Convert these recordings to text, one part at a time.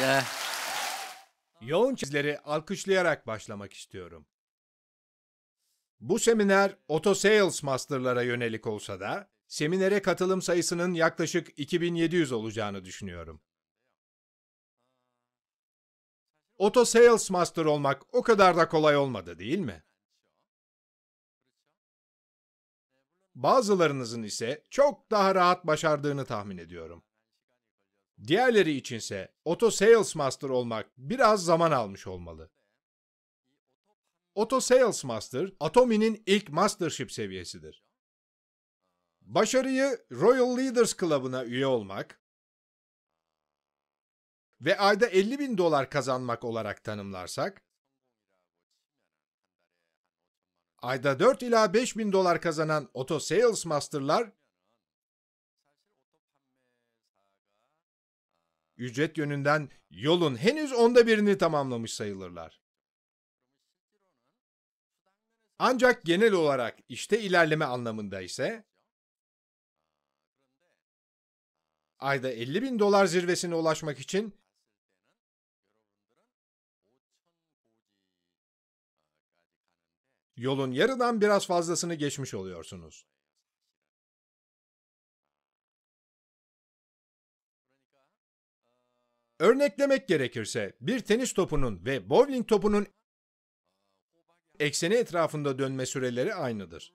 Yeah. Yoğun çizleri alkışlayarak başlamak istiyorum. Bu seminer Auto Sales Master'lara yönelik olsa da seminere katılım sayısının yaklaşık 2700 olacağını düşünüyorum. Auto Sales Master olmak o kadar da kolay olmadı değil mi? Bazılarınızın ise çok daha rahat başardığını tahmin ediyorum. Diğerleri içinse Auto Sales Master olmak biraz zaman almış olmalı. Auto Sales Master, Atomi'nin ilk mastership seviyesidir. Başarıyı Royal Leaders Club'ına üye olmak ve ayda 50 bin dolar kazanmak olarak tanımlarsak, ayda 4 ila 5 bin dolar kazanan Auto Sales Master'lar ücret yönünden yolun henüz onda birini tamamlamış sayılırlar. Ancak genel olarak işte ilerleme anlamında ise ayda 50 bin dolar zirvesine ulaşmak için yolun yarıdan biraz fazlasını geçmiş oluyorsunuz. Örneklemek gerekirse bir tenis topunun ve bowling topunun ekseni etrafında dönme süreleri aynıdır.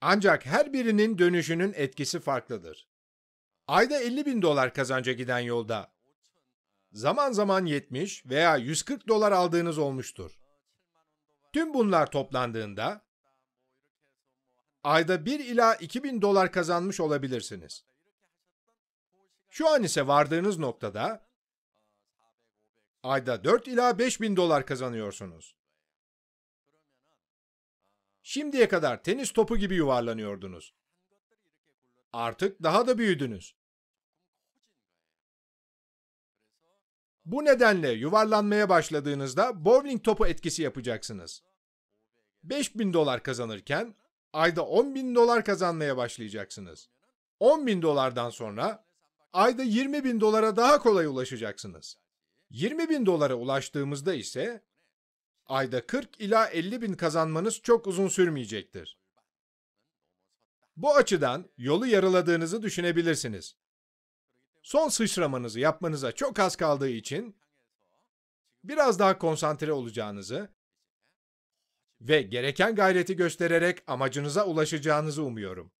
Ancak her birinin dönüşünün etkisi farklıdır. Ayda 50 bin dolar kazanca giden yolda zaman zaman 70 veya 140 dolar aldığınız olmuştur. Tüm bunlar toplandığında ayda 1 ila 2 bin dolar kazanmış olabilirsiniz. Şu an ise vardığınız noktada ayda 4 ila 5 bin dolar kazanıyorsunuz. Şimdiye kadar tenis topu gibi yuvarlanıyordunuz. Artık daha da büyüdünüz. Bu nedenle yuvarlanmaya başladığınızda bowling topu etkisi yapacaksınız. bin dolar kazanırken ayda 10 bin dolar kazanmaya başlayacaksınız. 10 bin dolardan sonra ayda 20 bin dolara daha kolay ulaşacaksınız. 20 bin dolara ulaştığımızda ise ayda 40 ila 50 bin kazanmanız çok uzun sürmeyecektir. Bu açıdan yolu yarıladığınızı düşünebilirsiniz. Son sıçramanızı yapmanıza çok az kaldığı için biraz daha konsantre olacağınızı ve gereken gayreti göstererek amacınıza ulaşacağınızı umuyorum.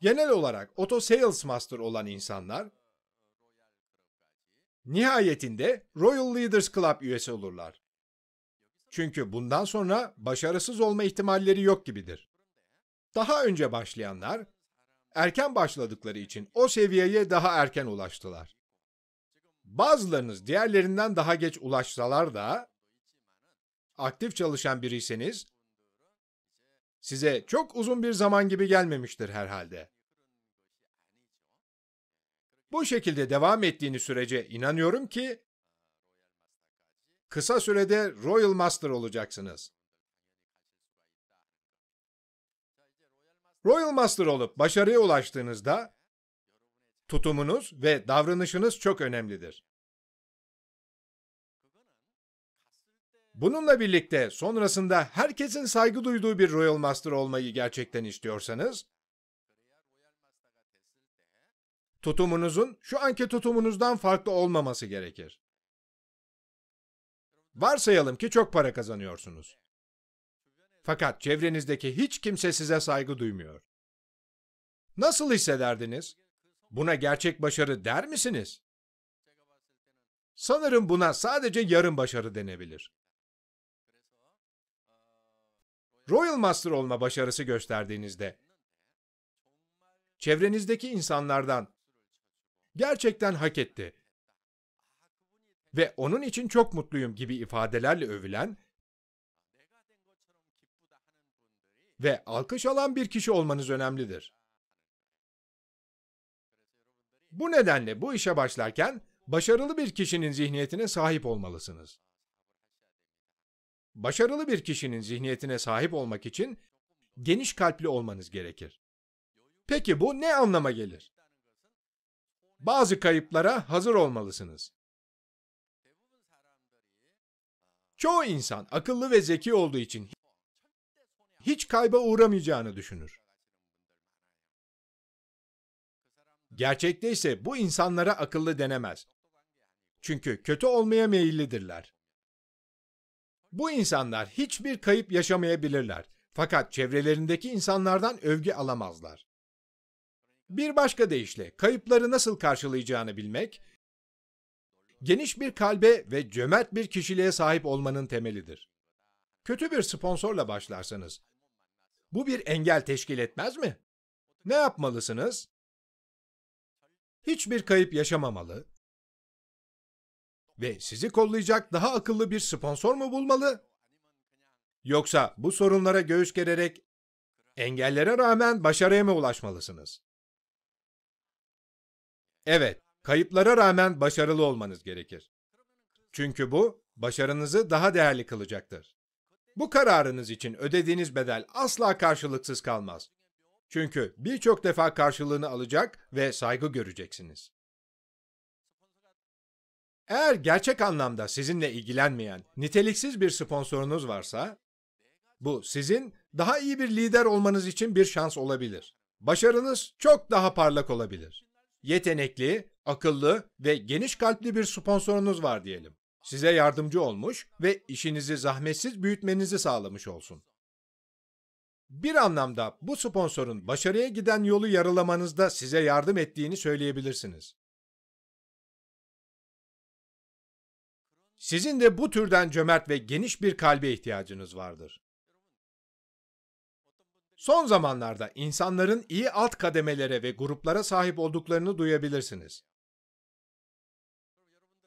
Genel olarak Auto Sales Master olan insanlar nihayetinde Royal Leaders Club üyesi olurlar. Çünkü bundan sonra başarısız olma ihtimalleri yok gibidir. Daha önce başlayanlar erken başladıkları için o seviyeye daha erken ulaştılar. Bazılarınız diğerlerinden daha geç ulaşsalar da aktif çalışan biriyseniz Size çok uzun bir zaman gibi gelmemiştir herhalde. Bu şekilde devam ettiğini sürece inanıyorum ki kısa sürede Royal Master olacaksınız. Royal Master olup başarıya ulaştığınızda tutumunuz ve davranışınız çok önemlidir. Bununla birlikte sonrasında herkesin saygı duyduğu bir Royal Master olmayı gerçekten istiyorsanız, tutumunuzun şu anki tutumunuzdan farklı olmaması gerekir. Varsayalım ki çok para kazanıyorsunuz. Fakat çevrenizdeki hiç kimse size saygı duymuyor. Nasıl hissederdiniz? Buna gerçek başarı der misiniz? Sanırım buna sadece yarım başarı denebilir. Royal Master olma başarısı gösterdiğinizde çevrenizdeki insanlardan gerçekten hak etti ve onun için çok mutluyum gibi ifadelerle övülen ve alkış alan bir kişi olmanız önemlidir. Bu nedenle bu işe başlarken başarılı bir kişinin zihniyetine sahip olmalısınız. Başarılı bir kişinin zihniyetine sahip olmak için geniş kalpli olmanız gerekir. Peki bu ne anlama gelir? Bazı kayıplara hazır olmalısınız. Çoğu insan akıllı ve zeki olduğu için hiç kayba uğramayacağını düşünür. Gerçekte ise bu insanlara akıllı denemez. Çünkü kötü olmaya meyillidirler. Bu insanlar hiçbir kayıp yaşamayabilirler fakat çevrelerindeki insanlardan övgü alamazlar. Bir başka deyişle kayıpları nasıl karşılayacağını bilmek, geniş bir kalbe ve cömert bir kişiliğe sahip olmanın temelidir. Kötü bir sponsorla başlarsanız, bu bir engel teşkil etmez mi? Ne yapmalısınız? Hiçbir kayıp yaşamamalı, ve sizi kollayacak daha akıllı bir sponsor mu bulmalı? Yoksa bu sorunlara göğüs gererek engellere rağmen başarıya mı ulaşmalısınız? Evet, kayıplara rağmen başarılı olmanız gerekir. Çünkü bu başarınızı daha değerli kılacaktır. Bu kararınız için ödediğiniz bedel asla karşılıksız kalmaz. Çünkü birçok defa karşılığını alacak ve saygı göreceksiniz. Eğer gerçek anlamda sizinle ilgilenmeyen niteliksiz bir sponsorunuz varsa bu sizin daha iyi bir lider olmanız için bir şans olabilir. Başarınız çok daha parlak olabilir. Yetenekli, akıllı ve geniş kalpli bir sponsorunuz var diyelim. Size yardımcı olmuş ve işinizi zahmetsiz büyütmenizi sağlamış olsun. Bir anlamda bu sponsorun başarıya giden yolu yarılamanızda size yardım ettiğini söyleyebilirsiniz. Sizin de bu türden cömert ve geniş bir kalbe ihtiyacınız vardır. Son zamanlarda insanların iyi alt kademelere ve gruplara sahip olduklarını duyabilirsiniz.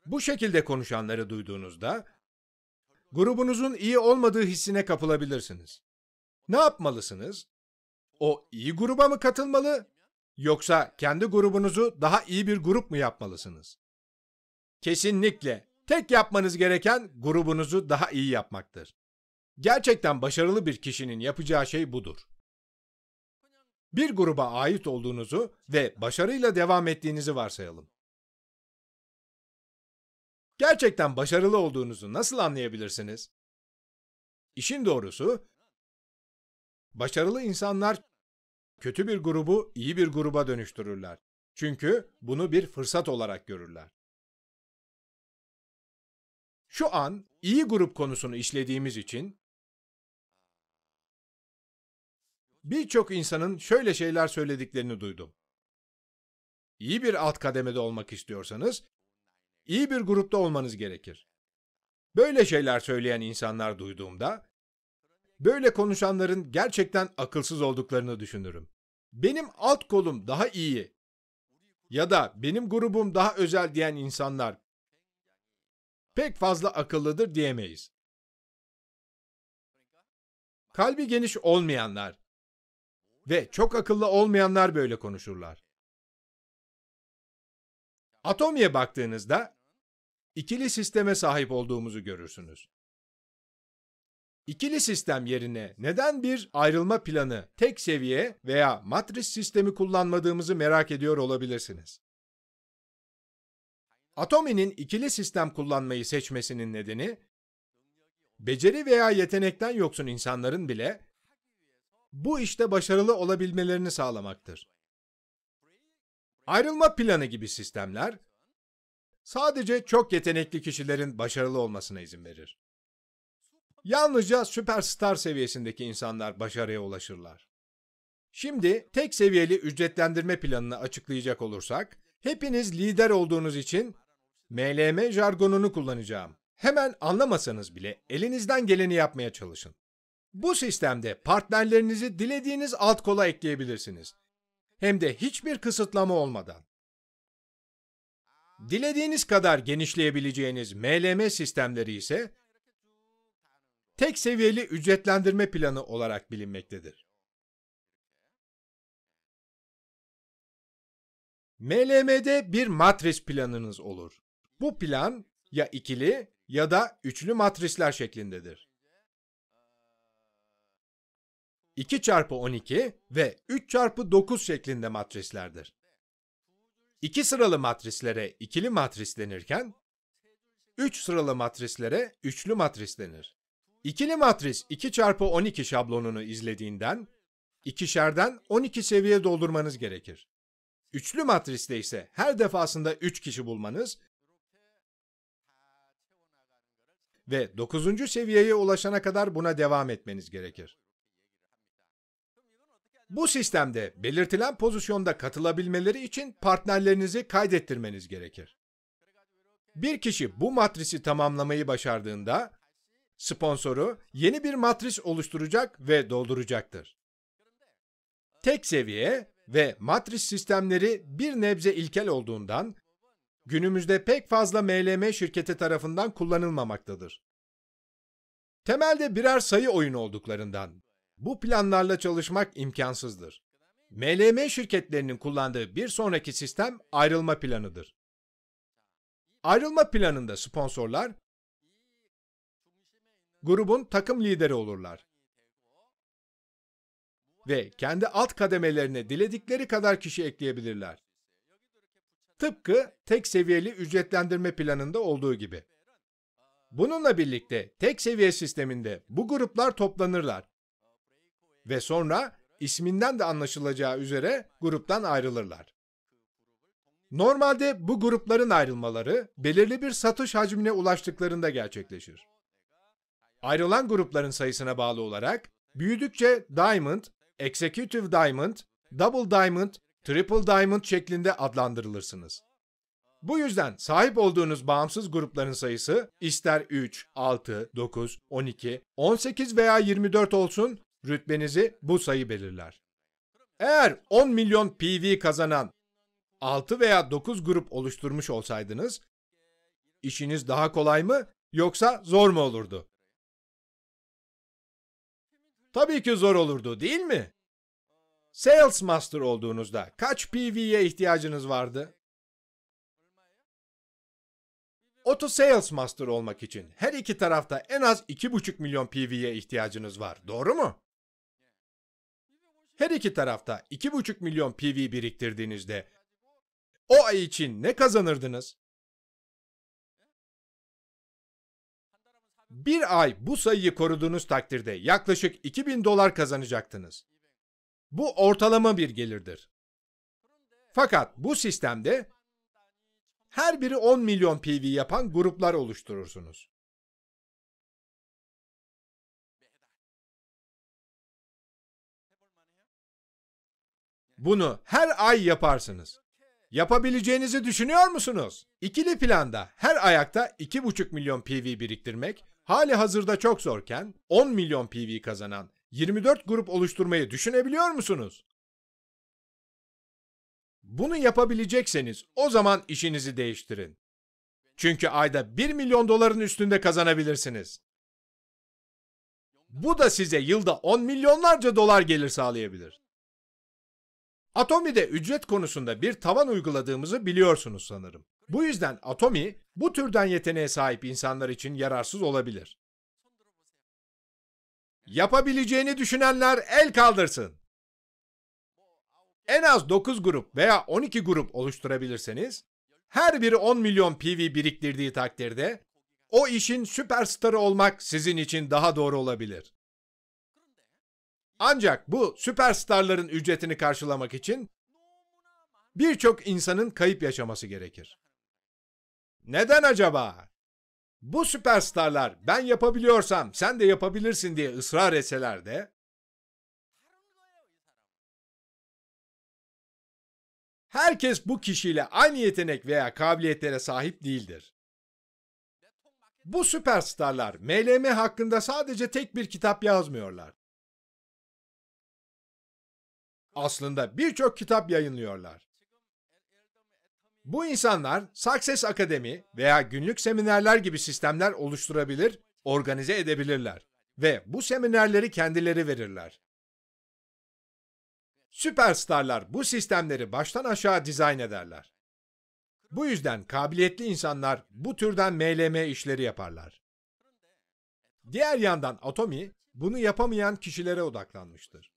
Bu şekilde konuşanları duyduğunuzda grubunuzun iyi olmadığı hissine kapılabilirsiniz. Ne yapmalısınız? O iyi gruba mı katılmalı yoksa kendi grubunuzu daha iyi bir grup mu yapmalısınız? Kesinlikle Tek yapmanız gereken grubunuzu daha iyi yapmaktır. Gerçekten başarılı bir kişinin yapacağı şey budur. Bir gruba ait olduğunuzu ve başarıyla devam ettiğinizi varsayalım. Gerçekten başarılı olduğunuzu nasıl anlayabilirsiniz? İşin doğrusu, başarılı insanlar kötü bir grubu iyi bir gruba dönüştürürler. Çünkü bunu bir fırsat olarak görürler. Şu an iyi grup konusunu işlediğimiz için birçok insanın şöyle şeyler söylediklerini duydum. İyi bir alt kademede olmak istiyorsanız iyi bir grupta olmanız gerekir. Böyle şeyler söyleyen insanlar duyduğumda böyle konuşanların gerçekten akılsız olduklarını düşünürüm. Benim alt kolum daha iyi ya da benim grubum daha özel diyen insanlar pek fazla akıllıdır diyemeyiz. Kalbi geniş olmayanlar ve çok akıllı olmayanlar böyle konuşurlar. Atomya baktığınızda ikili sisteme sahip olduğumuzu görürsünüz. İkili sistem yerine neden bir ayrılma planı, tek seviye veya matris sistemi kullanmadığımızı merak ediyor olabilirsiniz. Atomi'nin ikili sistem kullanmayı seçmesinin nedeni, beceri veya yetenekten yoksun insanların bile bu işte başarılı olabilmelerini sağlamaktır. Ayrılma planı gibi sistemler sadece çok yetenekli kişilerin başarılı olmasına izin verir. Yalnızca süperstar seviyesindeki insanlar başarıya ulaşırlar. Şimdi tek seviyeli ücretlendirme planını açıklayacak olursak, hepiniz lider olduğunuz için MLM jargonunu kullanacağım. Hemen anlamasanız bile elinizden geleni yapmaya çalışın. Bu sistemde partnerlerinizi dilediğiniz alt kola ekleyebilirsiniz. Hem de hiçbir kısıtlama olmadan. Dilediğiniz kadar genişleyebileceğiniz MLM sistemleri ise tek seviyeli ücretlendirme planı olarak bilinmektedir. MLM'de bir matris planınız olur. Bu plan ya ikili ya da üçlü matrisler şeklindedir. 2 çarpı 12 ve 3 çarpı 9 şeklinde matrislerdir. İki sıralı matrislere ikili matris denirken, 3 sıralı matrislere üçlü matris denir. İkili matris 2 çarpı 12 şablonunu izlediğinden, ikişerden 12 seviye doldurmanız gerekir. Üçlü matriste ise her defasında 3 kişi bulmanız ve 9. seviyeye ulaşana kadar buna devam etmeniz gerekir. Bu sistemde belirtilen pozisyonda katılabilmeleri için partnerlerinizi kaydettirmeniz gerekir. Bir kişi bu matrisi tamamlamayı başardığında sponsoru yeni bir matris oluşturacak ve dolduracaktır. Tek seviye ve matris sistemleri bir nebze ilkel olduğundan günümüzde pek fazla MLM şirketi tarafından kullanılmamaktadır. Temelde birer sayı oyunu olduklarından bu planlarla çalışmak imkansızdır. MLM şirketlerinin kullandığı bir sonraki sistem ayrılma planıdır. Ayrılma planında sponsorlar grubun takım lideri olurlar ve kendi alt kademelerine diledikleri kadar kişi ekleyebilirler. Tıpkı tek seviyeli ücretlendirme planında olduğu gibi. Bununla birlikte tek seviye sisteminde bu gruplar toplanırlar ve sonra isminden de anlaşılacağı üzere gruptan ayrılırlar. Normalde bu grupların ayrılmaları belirli bir satış hacmine ulaştıklarında gerçekleşir. Ayrılan grupların sayısına bağlı olarak büyüdükçe Diamond, Executive Diamond, Double Diamond Triple Diamond şeklinde adlandırılırsınız. Bu yüzden sahip olduğunuz bağımsız grupların sayısı ister 3, 6, 9, 12, 18 veya 24 olsun rütbenizi bu sayı belirler. Eğer 10 milyon PV kazanan 6 veya 9 grup oluşturmuş olsaydınız işiniz daha kolay mı yoksa zor mu olurdu? Tabii ki zor olurdu değil mi? Sales Master olduğunuzda kaç PV'ye ihtiyacınız vardı? Auto Sales Master olmak için her iki tarafta en az 2,5 milyon PV'ye ihtiyacınız var. Doğru mu? Her iki tarafta 2,5 milyon PV biriktirdiğinizde o ay için ne kazanırdınız? Bir ay bu sayıyı koruduğunuz takdirde yaklaşık 2000 dolar kazanacaktınız. Bu ortalama bir gelirdir. Fakat bu sistemde her biri 10 milyon PV yapan gruplar oluşturursunuz. Bunu her ay yaparsınız. Yapabileceğinizi düşünüyor musunuz? İkili planda her ayakta 2,5 milyon PV biriktirmek, hali hazırda çok zorken 10 milyon PV kazanan 24 grup oluşturmayı düşünebiliyor musunuz? Bunu yapabilecekseniz o zaman işinizi değiştirin. Çünkü ayda 1 milyon doların üstünde kazanabilirsiniz. Bu da size yılda 10 milyonlarca dolar gelir sağlayabilir. Atomi'de ücret konusunda bir tavan uyguladığımızı biliyorsunuz sanırım. Bu yüzden Atomi bu türden yeteneğe sahip insanlar için yararsız olabilir. Yapabileceğini düşünenler el kaldırsın. En az 9 grup veya 12 grup oluşturabilirseniz, her biri 10 milyon PV biriktirdiği takdirde o işin süperstarı olmak sizin için daha doğru olabilir. Ancak bu süperstarların ücretini karşılamak için birçok insanın kayıp yaşaması gerekir. Neden acaba? Bu süperstarlar ben yapabiliyorsam sen de yapabilirsin diye ısrar etseler de herkes bu kişiyle aynı yetenek veya kabiliyetlere sahip değildir. Bu süperstarlar MLM hakkında sadece tek bir kitap yazmıyorlar. Aslında birçok kitap yayınlıyorlar. Bu insanlar Success Akademi veya günlük seminerler gibi sistemler oluşturabilir, organize edebilirler ve bu seminerleri kendileri verirler. Süperstarlar bu sistemleri baştan aşağı dizayn ederler. Bu yüzden kabiliyetli insanlar bu türden MLM işleri yaparlar. Diğer yandan Atomi bunu yapamayan kişilere odaklanmıştır.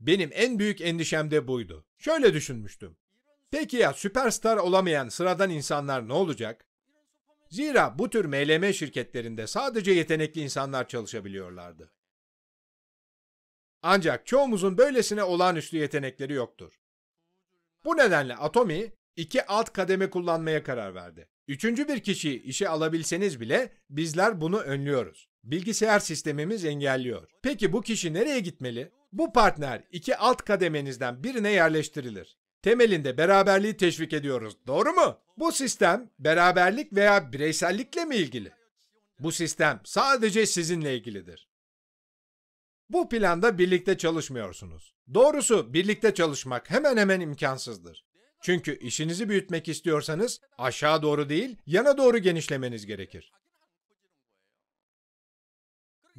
Benim en büyük endişem de buydu. Şöyle düşünmüştüm. Peki ya süperstar olamayan sıradan insanlar ne olacak? Zira bu tür MLM şirketlerinde sadece yetenekli insanlar çalışabiliyorlardı. Ancak çoğumuzun böylesine olağanüstü yetenekleri yoktur. Bu nedenle Atomi iki alt kademe kullanmaya karar verdi. Üçüncü bir kişiyi işe alabilseniz bile bizler bunu önlüyoruz. Bilgisayar sistemimiz engelliyor. Peki bu kişi nereye gitmeli? Bu partner iki alt kademenizden birine yerleştirilir temelinde beraberliği teşvik ediyoruz. Doğru mu? Bu sistem beraberlik veya bireysellikle mi ilgili? Bu sistem sadece sizinle ilgilidir. Bu planda birlikte çalışmıyorsunuz. Doğrusu birlikte çalışmak hemen hemen imkansızdır. Çünkü işinizi büyütmek istiyorsanız aşağı doğru değil, yana doğru genişlemeniz gerekir.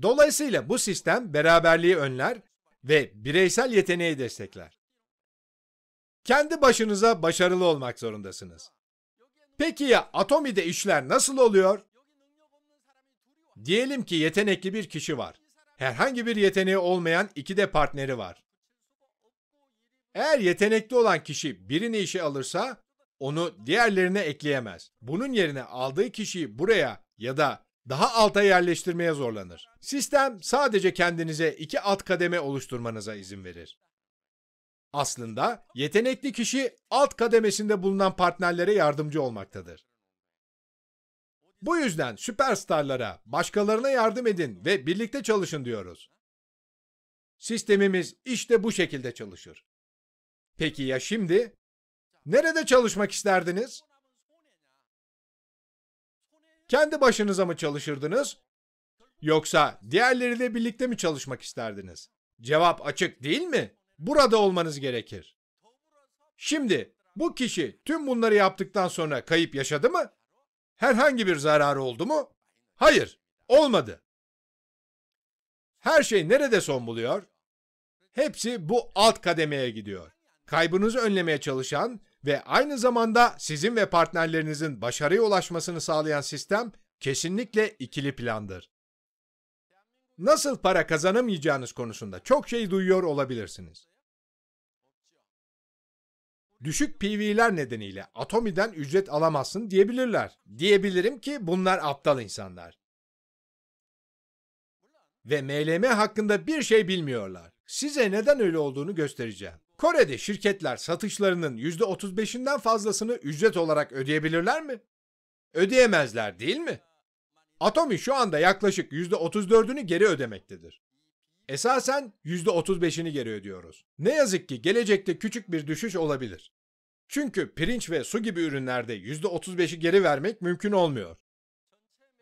Dolayısıyla bu sistem beraberliği önler ve bireysel yeteneği destekler. Kendi başınıza başarılı olmak zorundasınız. Peki ya Atomi'de işler nasıl oluyor? Diyelim ki yetenekli bir kişi var. Herhangi bir yeteneği olmayan iki de partneri var. Eğer yetenekli olan kişi birini işe alırsa onu diğerlerine ekleyemez. Bunun yerine aldığı kişiyi buraya ya da daha alta yerleştirmeye zorlanır. Sistem sadece kendinize iki alt kademe oluşturmanıza izin verir. Aslında yetenekli kişi alt kademesinde bulunan partnerlere yardımcı olmaktadır. Bu yüzden süperstarlara başkalarına yardım edin ve birlikte çalışın diyoruz. Sistemimiz işte bu şekilde çalışır. Peki ya şimdi? Nerede çalışmak isterdiniz? Kendi başınıza mı çalışırdınız? Yoksa diğerleriyle birlikte mi çalışmak isterdiniz? Cevap açık değil mi? burada olmanız gerekir. Şimdi bu kişi tüm bunları yaptıktan sonra kayıp yaşadı mı? Herhangi bir zararı oldu mu? Hayır, olmadı. Her şey nerede son buluyor? Hepsi bu alt kademeye gidiyor. Kaybınızı önlemeye çalışan ve aynı zamanda sizin ve partnerlerinizin başarıya ulaşmasını sağlayan sistem kesinlikle ikili plandır. Nasıl para kazanamayacağınız konusunda çok şey duyuyor olabilirsiniz düşük PV'ler nedeniyle Atomi'den ücret alamazsın diyebilirler. Diyebilirim ki bunlar aptal insanlar. Ve MLM hakkında bir şey bilmiyorlar. Size neden öyle olduğunu göstereceğim. Kore'de şirketler satışlarının %35'inden fazlasını ücret olarak ödeyebilirler mi? Ödeyemezler değil mi? Atomi şu anda yaklaşık %34'ünü geri ödemektedir esasen %35'ini geri ödüyoruz. Ne yazık ki gelecekte küçük bir düşüş olabilir. Çünkü pirinç ve su gibi ürünlerde %35'i geri vermek mümkün olmuyor.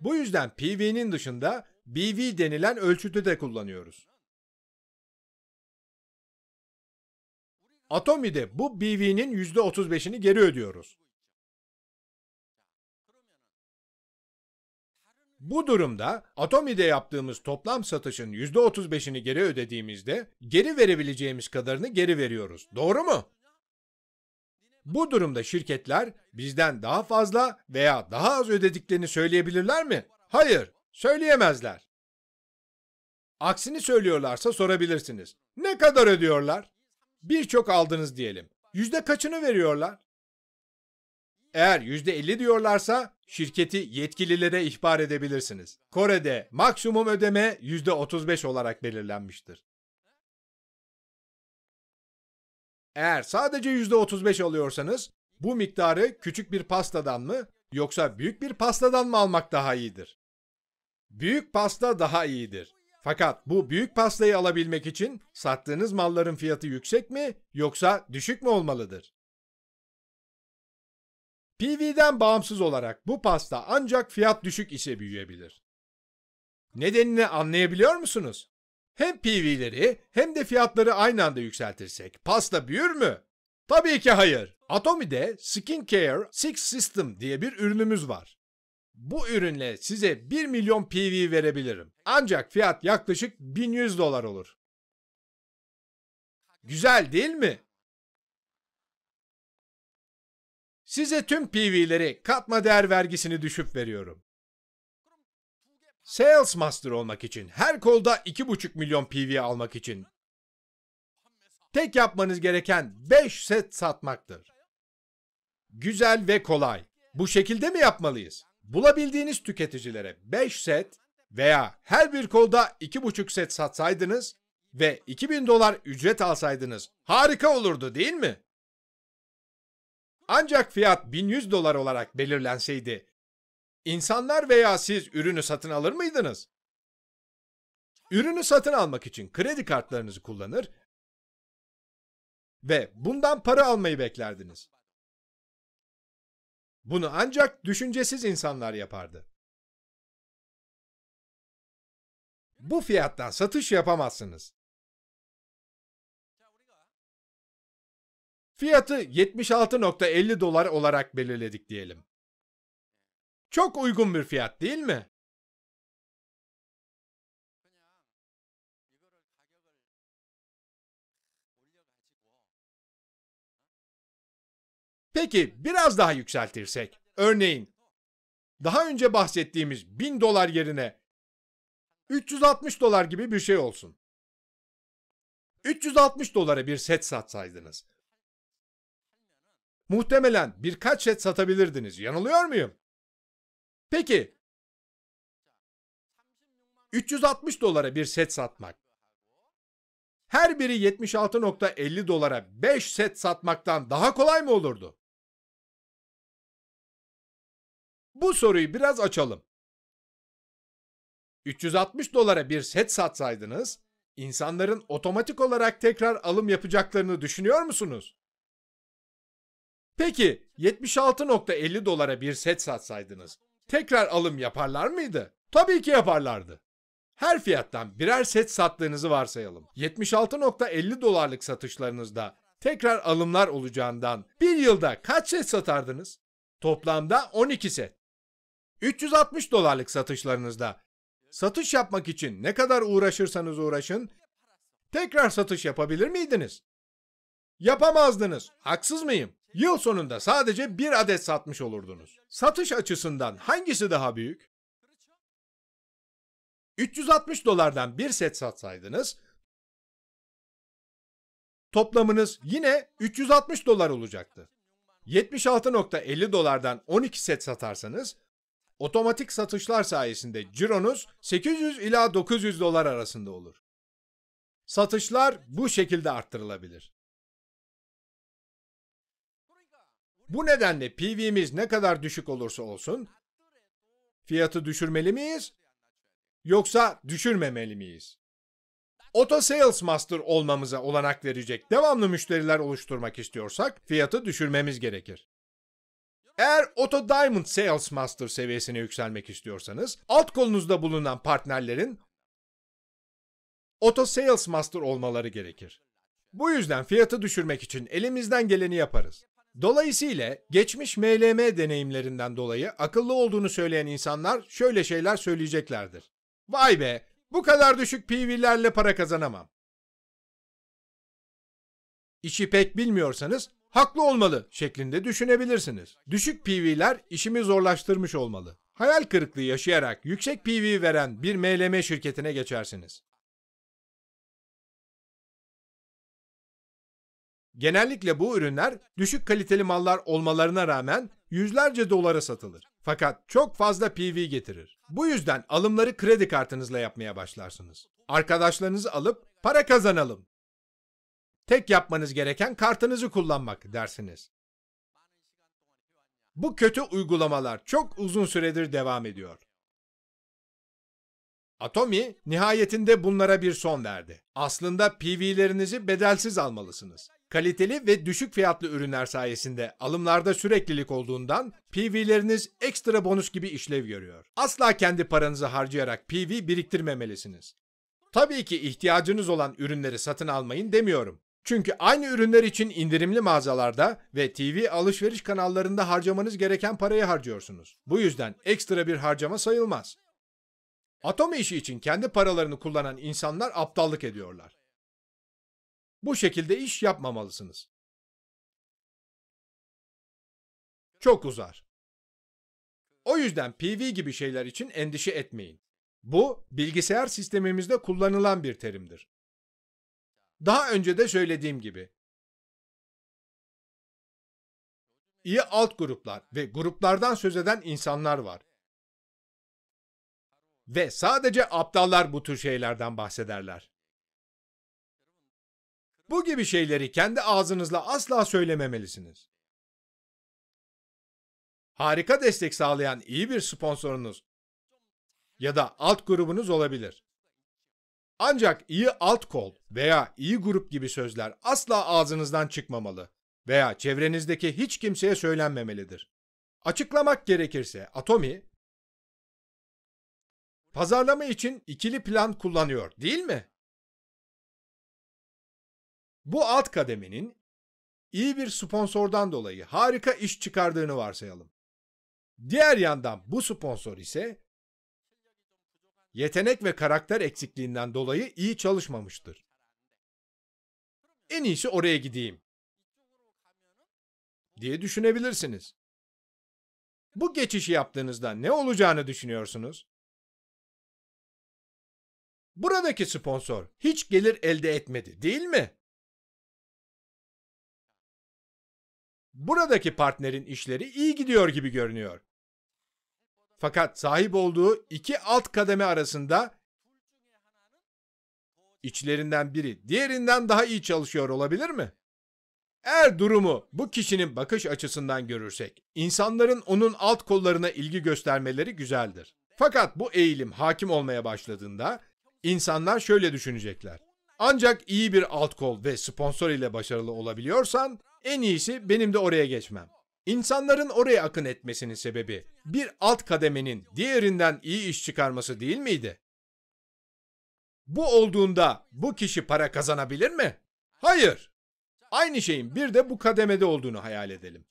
Bu yüzden PV'nin dışında BV denilen ölçütü de kullanıyoruz. Atomi'de bu BV'nin %35'ini geri ödüyoruz. Bu durumda Atomi'de yaptığımız toplam satışın %35'ini geri ödediğimizde geri verebileceğimiz kadarını geri veriyoruz. Doğru mu? Bu durumda şirketler bizden daha fazla veya daha az ödediklerini söyleyebilirler mi? Hayır, söyleyemezler. Aksini söylüyorlarsa sorabilirsiniz. Ne kadar ödüyorlar? Birçok aldınız diyelim. Yüzde kaçını veriyorlar? Eğer %50 diyorlarsa şirketi yetkililere ihbar edebilirsiniz. Kore'de maksimum ödeme %35 olarak belirlenmiştir. Eğer sadece %35 alıyorsanız bu miktarı küçük bir pastadan mı yoksa büyük bir pastadan mı almak daha iyidir? Büyük pasta daha iyidir. Fakat bu büyük pastayı alabilmek için sattığınız malların fiyatı yüksek mi yoksa düşük mü olmalıdır? PV'den bağımsız olarak bu pasta ancak fiyat düşük ise büyüyebilir. Nedenini anlayabiliyor musunuz? Hem PV'leri hem de fiyatları aynı anda yükseltirsek pasta büyür mü? Tabii ki hayır. Atomi'de Skin Care Six System diye bir ürünümüz var. Bu ürünle size 1 milyon PV verebilirim. Ancak fiyat yaklaşık 1100 dolar olur. Güzel değil mi? Size tüm PV'leri katma değer vergisini düşüp veriyorum. Sales Master olmak için, her kolda 2,5 milyon PV almak için tek yapmanız gereken 5 set satmaktır. Güzel ve kolay. Bu şekilde mi yapmalıyız? Bulabildiğiniz tüketicilere 5 set veya her bir kolda 2,5 set satsaydınız ve 2000 dolar ücret alsaydınız harika olurdu değil mi? Ancak fiyat 1100 dolar olarak belirlenseydi, insanlar veya siz ürünü satın alır mıydınız? Ürünü satın almak için kredi kartlarınızı kullanır ve bundan para almayı beklerdiniz. Bunu ancak düşüncesiz insanlar yapardı. Bu fiyattan satış yapamazsınız. Fiyatı 76.50 dolar olarak belirledik diyelim. Çok uygun bir fiyat değil mi? Peki biraz daha yükseltirsek. Örneğin daha önce bahsettiğimiz 1000 dolar yerine 360 dolar gibi bir şey olsun. 360 dolara bir set satsaydınız muhtemelen birkaç set satabilirdiniz. Yanılıyor muyum? Peki 360 dolara bir set satmak. Her biri 76.50 dolara 5 set satmaktan daha kolay mı olurdu? Bu soruyu biraz açalım. 360 dolara bir set satsaydınız, insanların otomatik olarak tekrar alım yapacaklarını düşünüyor musunuz? Peki 76.50 dolara bir set satsaydınız tekrar alım yaparlar mıydı? Tabii ki yaparlardı. Her fiyattan birer set sattığınızı varsayalım. 76.50 dolarlık satışlarınızda tekrar alımlar olacağından bir yılda kaç set satardınız? Toplamda 12 set. 360 dolarlık satışlarınızda satış yapmak için ne kadar uğraşırsanız uğraşın tekrar satış yapabilir miydiniz? Yapamazdınız. Haksız mıyım? Yıl sonunda sadece bir adet satmış olurdunuz. Satış açısından hangisi daha büyük? 360 dolardan bir set satsaydınız toplamınız yine 360 dolar olacaktı. 76.50 dolardan 12 set satarsanız otomatik satışlar sayesinde cironuz 800 ila 900 dolar arasında olur. Satışlar bu şekilde arttırılabilir. Bu nedenle PV'miz ne kadar düşük olursa olsun fiyatı düşürmeli miyiz yoksa düşürmemeli miyiz? Oto Sales Master olmamıza olanak verecek devamlı müşteriler oluşturmak istiyorsak fiyatı düşürmemiz gerekir. Eğer Auto Diamond Sales Master seviyesine yükselmek istiyorsanız, alt kolunuzda bulunan partnerlerin Auto Sales Master olmaları gerekir. Bu yüzden fiyatı düşürmek için elimizden geleni yaparız. Dolayısıyla geçmiş MLM deneyimlerinden dolayı akıllı olduğunu söyleyen insanlar şöyle şeyler söyleyeceklerdir. Vay be, bu kadar düşük PV'lerle para kazanamam. İşi pek bilmiyorsanız haklı olmalı şeklinde düşünebilirsiniz. Düşük PV'ler işimi zorlaştırmış olmalı. Hayal kırıklığı yaşayarak yüksek PV veren bir MLM şirketine geçersiniz. Genellikle bu ürünler düşük kaliteli mallar olmalarına rağmen yüzlerce dolara satılır. Fakat çok fazla PV getirir. Bu yüzden alımları kredi kartınızla yapmaya başlarsınız. Arkadaşlarınızı alıp para kazanalım. Tek yapmanız gereken kartınızı kullanmak dersiniz. Bu kötü uygulamalar çok uzun süredir devam ediyor. Atomi nihayetinde bunlara bir son verdi. Aslında PV'lerinizi bedelsiz almalısınız. Kaliteli ve düşük fiyatlı ürünler sayesinde alımlarda süreklilik olduğundan PV'leriniz ekstra bonus gibi işlev görüyor. Asla kendi paranızı harcayarak PV biriktirmemelisiniz. Tabii ki ihtiyacınız olan ürünleri satın almayın demiyorum. Çünkü aynı ürünler için indirimli mağazalarda ve TV alışveriş kanallarında harcamanız gereken parayı harcıyorsunuz. Bu yüzden ekstra bir harcama sayılmaz. Atom işi için kendi paralarını kullanan insanlar aptallık ediyorlar. Bu şekilde iş yapmamalısınız. Çok uzar. O yüzden PV gibi şeyler için endişe etmeyin. Bu bilgisayar sistemimizde kullanılan bir terimdir. Daha önce de söylediğim gibi iyi alt gruplar ve gruplardan söz eden insanlar var. Ve sadece aptallar bu tür şeylerden bahsederler. Bu gibi şeyleri kendi ağzınızla asla söylememelisiniz. Harika destek sağlayan iyi bir sponsorunuz ya da alt grubunuz olabilir. Ancak iyi alt kol veya iyi grup gibi sözler asla ağzınızdan çıkmamalı veya çevrenizdeki hiç kimseye söylenmemelidir. Açıklamak gerekirse Atomi pazarlama için ikili plan kullanıyor, değil mi? Bu alt kademenin iyi bir sponsordan dolayı harika iş çıkardığını varsayalım. Diğer yandan bu sponsor ise yetenek ve karakter eksikliğinden dolayı iyi çalışmamıştır. En iyisi oraya gideyim diye düşünebilirsiniz. Bu geçişi yaptığınızda ne olacağını düşünüyorsunuz? Buradaki sponsor hiç gelir elde etmedi, değil mi? buradaki partnerin işleri iyi gidiyor gibi görünüyor. Fakat sahip olduğu iki alt kademe arasında içlerinden biri diğerinden daha iyi çalışıyor olabilir mi? Eğer durumu bu kişinin bakış açısından görürsek, insanların onun alt kollarına ilgi göstermeleri güzeldir. Fakat bu eğilim hakim olmaya başladığında insanlar şöyle düşünecekler. Ancak iyi bir alt kol ve sponsor ile başarılı olabiliyorsan en iyisi benim de oraya geçmem. İnsanların oraya akın etmesinin sebebi bir alt kademenin diğerinden iyi iş çıkarması değil miydi? Bu olduğunda bu kişi para kazanabilir mi? Hayır. Aynı şeyin bir de bu kademede olduğunu hayal edelim.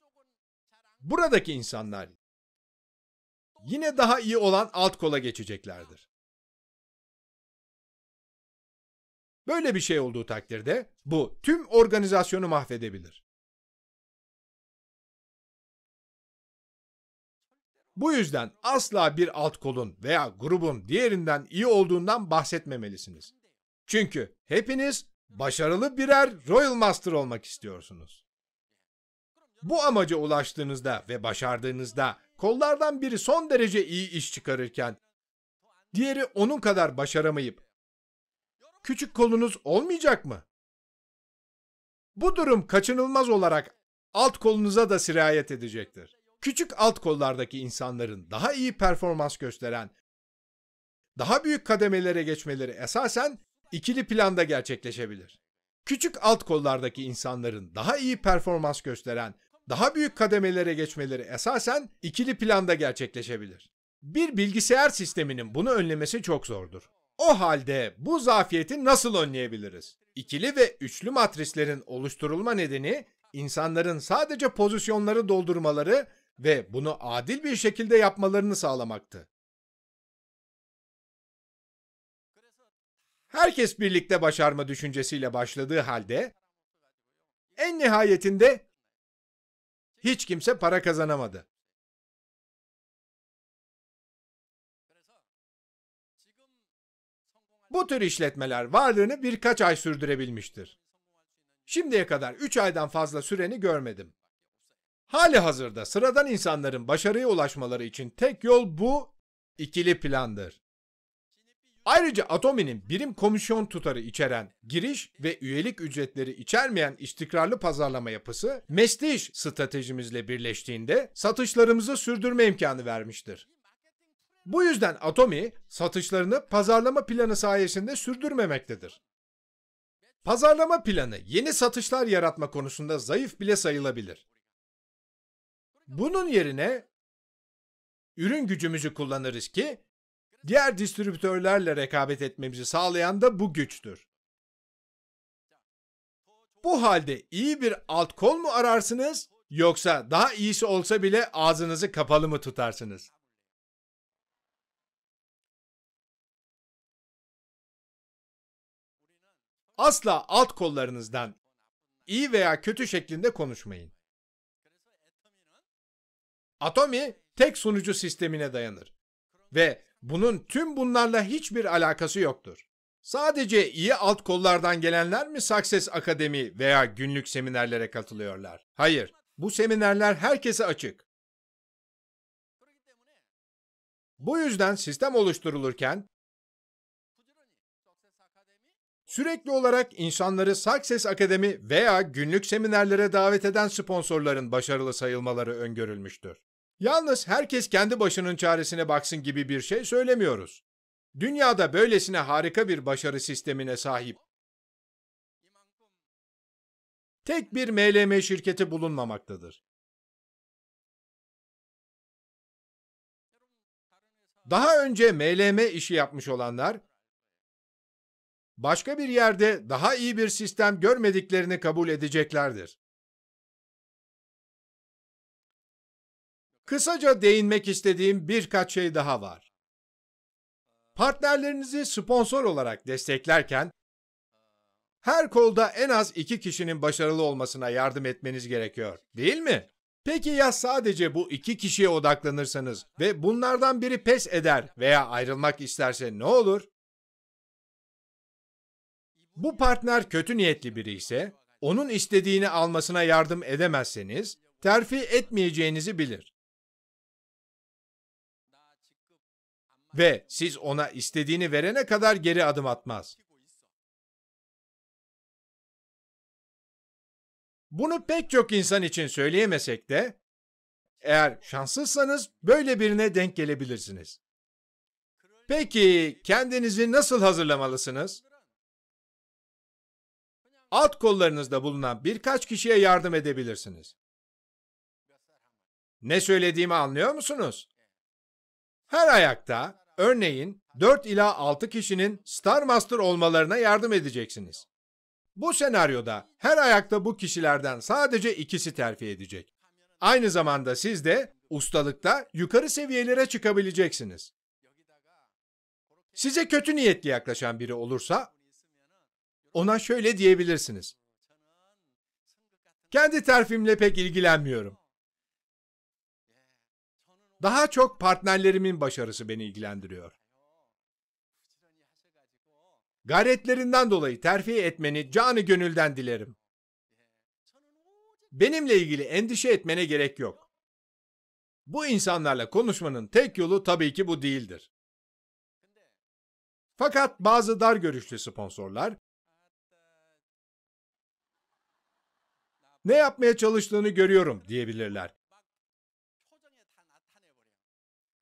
Buradaki insanlar yine daha iyi olan alt kola geçeceklerdir. Böyle bir şey olduğu takdirde bu tüm organizasyonu mahvedebilir. Bu yüzden asla bir alt kolun veya grubun diğerinden iyi olduğundan bahsetmemelisiniz. Çünkü hepiniz başarılı birer Royal Master olmak istiyorsunuz. Bu amaca ulaştığınızda ve başardığınızda kollardan biri son derece iyi iş çıkarırken diğeri onun kadar başaramayıp küçük kolunuz olmayacak mı? Bu durum kaçınılmaz olarak alt kolunuza da sirayet edecektir. Küçük alt kollardaki insanların daha iyi performans gösteren, daha büyük kademelere geçmeleri esasen ikili planda gerçekleşebilir. Küçük alt kollardaki insanların daha iyi performans gösteren, daha büyük kademelere geçmeleri esasen ikili planda gerçekleşebilir. Bir bilgisayar sisteminin bunu önlemesi çok zordur. O halde bu zafiyeti nasıl önleyebiliriz? İkili ve üçlü matrislerin oluşturulma nedeni insanların sadece pozisyonları doldurmaları ve bunu adil bir şekilde yapmalarını sağlamaktı. Herkes birlikte başarma düşüncesiyle başladığı halde en nihayetinde hiç kimse para kazanamadı. bu tür işletmeler varlığını birkaç ay sürdürebilmiştir. Şimdiye kadar 3 aydan fazla süreni görmedim. Hali hazırda sıradan insanların başarıya ulaşmaları için tek yol bu ikili plandır. Ayrıca Atomi'nin birim komisyon tutarı içeren giriş ve üyelik ücretleri içermeyen istikrarlı pazarlama yapısı mesleş stratejimizle birleştiğinde satışlarımızı sürdürme imkanı vermiştir. Bu yüzden Atomi satışlarını pazarlama planı sayesinde sürdürmemektedir. Pazarlama planı yeni satışlar yaratma konusunda zayıf bile sayılabilir. Bunun yerine ürün gücümüzü kullanırız ki diğer distribütörlerle rekabet etmemizi sağlayan da bu güçtür. Bu halde iyi bir alt kol mu ararsınız yoksa daha iyisi olsa bile ağzınızı kapalı mı tutarsınız? Asla alt kollarınızdan iyi veya kötü şeklinde konuşmayın. Atomi tek sunucu sistemine dayanır ve bunun tüm bunlarla hiçbir alakası yoktur. Sadece iyi alt kollardan gelenler mi Success Akademi veya günlük seminerlere katılıyorlar? Hayır, bu seminerler herkese açık. Bu yüzden sistem oluşturulurken Sürekli olarak insanları Success Akademi veya günlük seminerlere davet eden sponsorların başarılı sayılmaları öngörülmüştür. Yalnız herkes kendi başının çaresine baksın gibi bir şey söylemiyoruz. Dünyada böylesine harika bir başarı sistemine sahip tek bir MLM şirketi bulunmamaktadır. Daha önce MLM işi yapmış olanlar başka bir yerde daha iyi bir sistem görmediklerini kabul edeceklerdir. Kısaca değinmek istediğim birkaç şey daha var. Partnerlerinizi sponsor olarak desteklerken her kolda en az iki kişinin başarılı olmasına yardım etmeniz gerekiyor, değil mi? Peki ya sadece bu iki kişiye odaklanırsanız ve bunlardan biri pes eder veya ayrılmak isterse ne olur? Bu partner kötü niyetli biri ise onun istediğini almasına yardım edemezseniz terfi etmeyeceğinizi bilir. Ve siz ona istediğini verene kadar geri adım atmaz. Bunu pek çok insan için söyleyemesek de eğer şanslıysanız böyle birine denk gelebilirsiniz. Peki kendinizi nasıl hazırlamalısınız? alt kollarınızda bulunan birkaç kişiye yardım edebilirsiniz. Ne söylediğimi anlıyor musunuz? Her ayakta örneğin 4 ila 6 kişinin Star Master olmalarına yardım edeceksiniz. Bu senaryoda her ayakta bu kişilerden sadece ikisi terfi edecek. Aynı zamanda siz de ustalıkta yukarı seviyelere çıkabileceksiniz. Size kötü niyetli yaklaşan biri olursa ona şöyle diyebilirsiniz. Kendi terfimle pek ilgilenmiyorum. Daha çok partnerlerimin başarısı beni ilgilendiriyor. Gayretlerinden dolayı terfi etmeni canı gönülden dilerim. Benimle ilgili endişe etmene gerek yok. Bu insanlarla konuşmanın tek yolu tabii ki bu değildir. Fakat bazı dar görüşlü sponsorlar ne yapmaya çalıştığını görüyorum diyebilirler.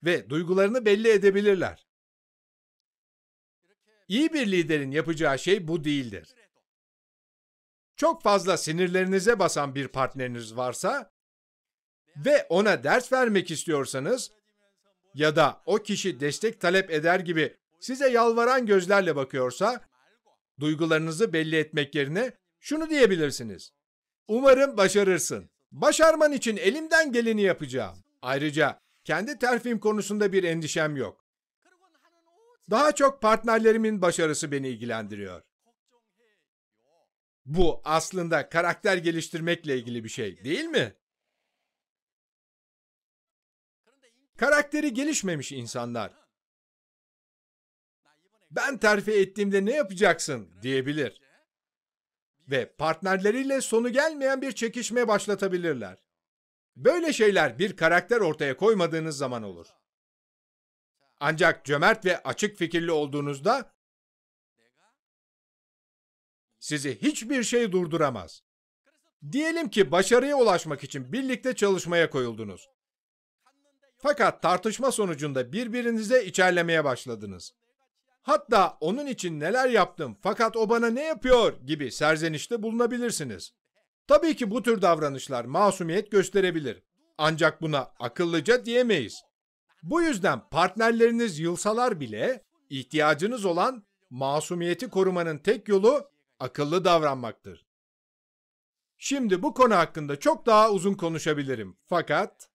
Ve duygularını belli edebilirler. İyi bir liderin yapacağı şey bu değildir. Çok fazla sinirlerinize basan bir partneriniz varsa ve ona ders vermek istiyorsanız ya da o kişi destek talep eder gibi size yalvaran gözlerle bakıyorsa duygularınızı belli etmek yerine şunu diyebilirsiniz. Umarım başarırsın. Başarman için elimden geleni yapacağım. Ayrıca kendi terfim konusunda bir endişem yok. Daha çok partnerlerimin başarısı beni ilgilendiriyor. Bu aslında karakter geliştirmekle ilgili bir şey değil mi? Karakteri gelişmemiş insanlar. Ben terfi ettiğimde ne yapacaksın diyebilir ve partnerleriyle sonu gelmeyen bir çekişme başlatabilirler. Böyle şeyler bir karakter ortaya koymadığınız zaman olur. Ancak cömert ve açık fikirli olduğunuzda sizi hiçbir şey durduramaz. Diyelim ki başarıya ulaşmak için birlikte çalışmaya koyuldunuz. Fakat tartışma sonucunda birbirinize içerlemeye başladınız. Hatta onun için neler yaptım fakat o bana ne yapıyor gibi serzenişte bulunabilirsiniz. Tabii ki bu tür davranışlar masumiyet gösterebilir. Ancak buna akıllıca diyemeyiz. Bu yüzden partnerleriniz yılsalar bile ihtiyacınız olan masumiyeti korumanın tek yolu akıllı davranmaktır. Şimdi bu konu hakkında çok daha uzun konuşabilirim fakat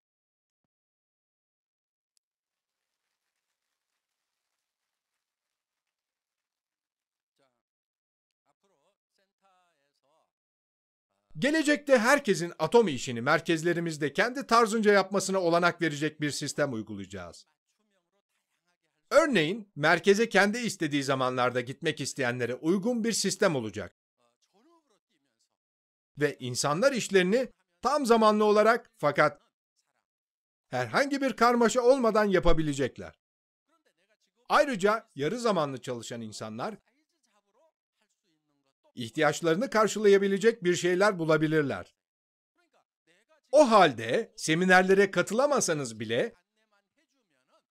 Gelecekte herkesin atom işini merkezlerimizde kendi tarzınca yapmasına olanak verecek bir sistem uygulayacağız. Örneğin merkeze kendi istediği zamanlarda gitmek isteyenlere uygun bir sistem olacak. Ve insanlar işlerini tam zamanlı olarak fakat herhangi bir karmaşa olmadan yapabilecekler. Ayrıca yarı zamanlı çalışan insanlar ihtiyaçlarını karşılayabilecek bir şeyler bulabilirler. O halde seminerlere katılamasanız bile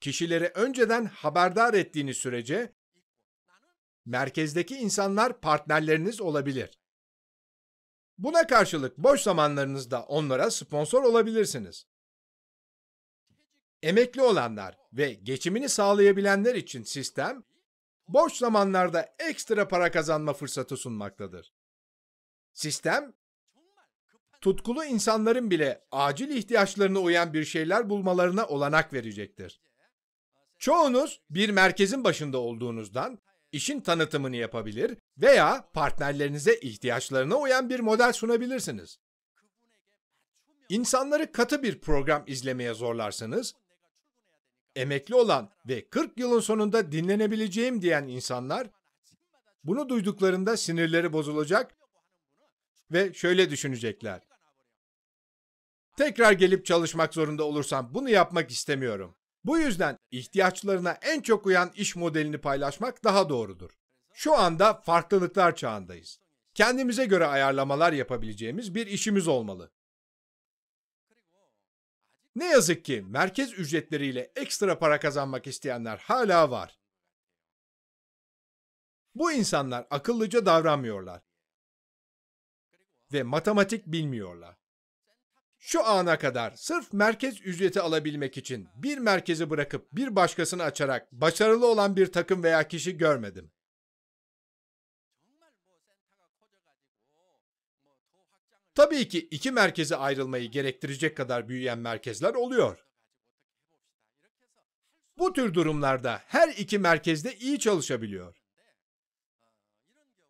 kişileri önceden haberdar ettiğiniz sürece merkezdeki insanlar partnerleriniz olabilir. Buna karşılık boş zamanlarınızda onlara sponsor olabilirsiniz. Emekli olanlar ve geçimini sağlayabilenler için sistem boş zamanlarda ekstra para kazanma fırsatı sunmaktadır. Sistem, tutkulu insanların bile acil ihtiyaçlarına uyan bir şeyler bulmalarına olanak verecektir. Çoğunuz bir merkezin başında olduğunuzdan işin tanıtımını yapabilir veya partnerlerinize ihtiyaçlarına uyan bir model sunabilirsiniz. İnsanları katı bir program izlemeye zorlarsanız emekli olan ve 40 yılın sonunda dinlenebileceğim diyen insanlar bunu duyduklarında sinirleri bozulacak ve şöyle düşünecekler. Tekrar gelip çalışmak zorunda olursam bunu yapmak istemiyorum. Bu yüzden ihtiyaçlarına en çok uyan iş modelini paylaşmak daha doğrudur. Şu anda farklılıklar çağındayız. Kendimize göre ayarlamalar yapabileceğimiz bir işimiz olmalı. Ne yazık ki merkez ücretleriyle ekstra para kazanmak isteyenler hala var. Bu insanlar akıllıca davranmıyorlar ve matematik bilmiyorlar. Şu ana kadar sırf merkez ücreti alabilmek için bir merkezi bırakıp bir başkasını açarak başarılı olan bir takım veya kişi görmedim. Tabii ki iki merkeze ayrılmayı gerektirecek kadar büyüyen merkezler oluyor. Bu tür durumlarda her iki merkezde iyi çalışabiliyor.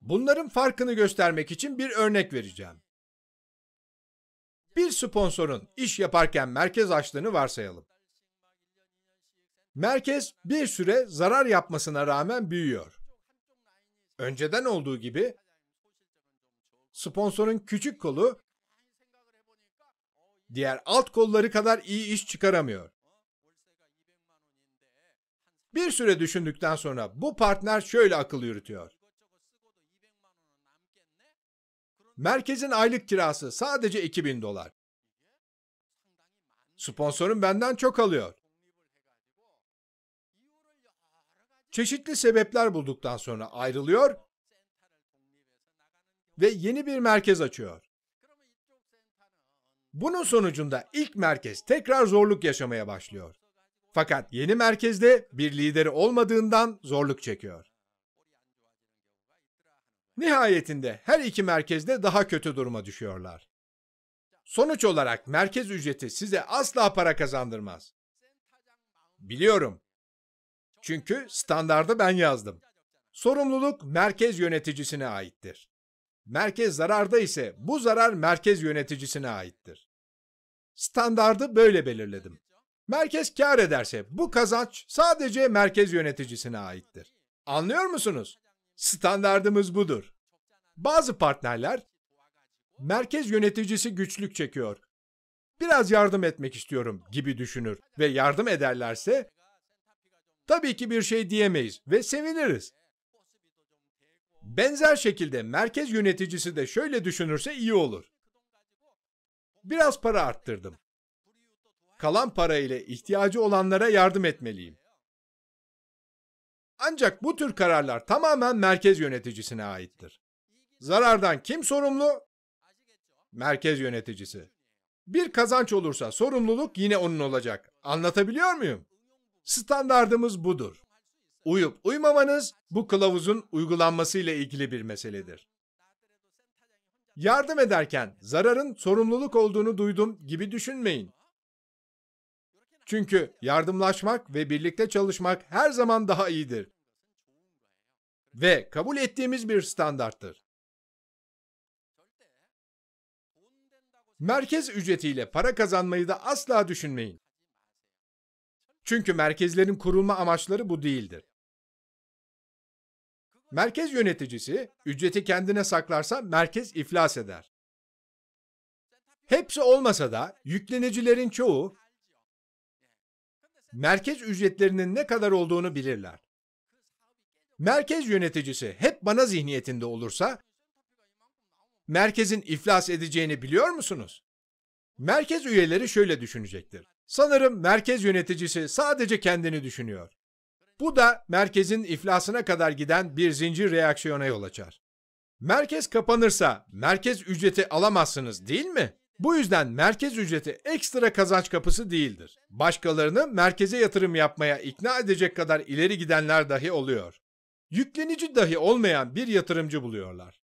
Bunların farkını göstermek için bir örnek vereceğim. Bir sponsorun iş yaparken merkez açtığını varsayalım. Merkez bir süre zarar yapmasına rağmen büyüyor. Önceden olduğu gibi sponsorun küçük kolu diğer alt kolları kadar iyi iş çıkaramıyor. Bir süre düşündükten sonra bu partner şöyle akıl yürütüyor. Merkezin aylık kirası sadece 2000 dolar. Sponsorum benden çok alıyor. Çeşitli sebepler bulduktan sonra ayrılıyor ve yeni bir merkez açıyor. Bunun sonucunda ilk merkez tekrar zorluk yaşamaya başlıyor. Fakat yeni merkezde bir lideri olmadığından zorluk çekiyor. Nihayetinde her iki merkezde daha kötü duruma düşüyorlar. Sonuç olarak merkez ücreti size asla para kazandırmaz. Biliyorum. Çünkü standardı ben yazdım. Sorumluluk merkez yöneticisine aittir merkez zararda ise bu zarar merkez yöneticisine aittir. Standardı böyle belirledim. Merkez kar ederse bu kazanç sadece merkez yöneticisine aittir. Anlıyor musunuz? Standardımız budur. Bazı partnerler merkez yöneticisi güçlük çekiyor. Biraz yardım etmek istiyorum gibi düşünür ve yardım ederlerse tabii ki bir şey diyemeyiz ve seviniriz. Benzer şekilde merkez yöneticisi de şöyle düşünürse iyi olur. Biraz para arttırdım. Kalan para ile ihtiyacı olanlara yardım etmeliyim. Ancak bu tür kararlar tamamen merkez yöneticisine aittir. Zarardan kim sorumlu? Merkez yöneticisi. Bir kazanç olursa sorumluluk yine onun olacak. Anlatabiliyor muyum? Standardımız budur uyup uymamanız bu kılavuzun uygulanması ile ilgili bir meseledir. Yardım ederken zararın sorumluluk olduğunu duydum gibi düşünmeyin. Çünkü yardımlaşmak ve birlikte çalışmak her zaman daha iyidir. Ve kabul ettiğimiz bir standarttır. Merkez ücretiyle para kazanmayı da asla düşünmeyin. Çünkü merkezlerin kurulma amaçları bu değildir. Merkez yöneticisi ücreti kendine saklarsa merkez iflas eder. Hepsi olmasa da yüklenicilerin çoğu merkez ücretlerinin ne kadar olduğunu bilirler. Merkez yöneticisi hep bana zihniyetinde olursa merkezin iflas edeceğini biliyor musunuz? Merkez üyeleri şöyle düşünecektir. Sanırım merkez yöneticisi sadece kendini düşünüyor. Bu da merkezin iflasına kadar giden bir zincir reaksiyona yol açar. Merkez kapanırsa merkez ücreti alamazsınız değil mi? Bu yüzden merkez ücreti ekstra kazanç kapısı değildir. Başkalarını merkeze yatırım yapmaya ikna edecek kadar ileri gidenler dahi oluyor. Yüklenici dahi olmayan bir yatırımcı buluyorlar.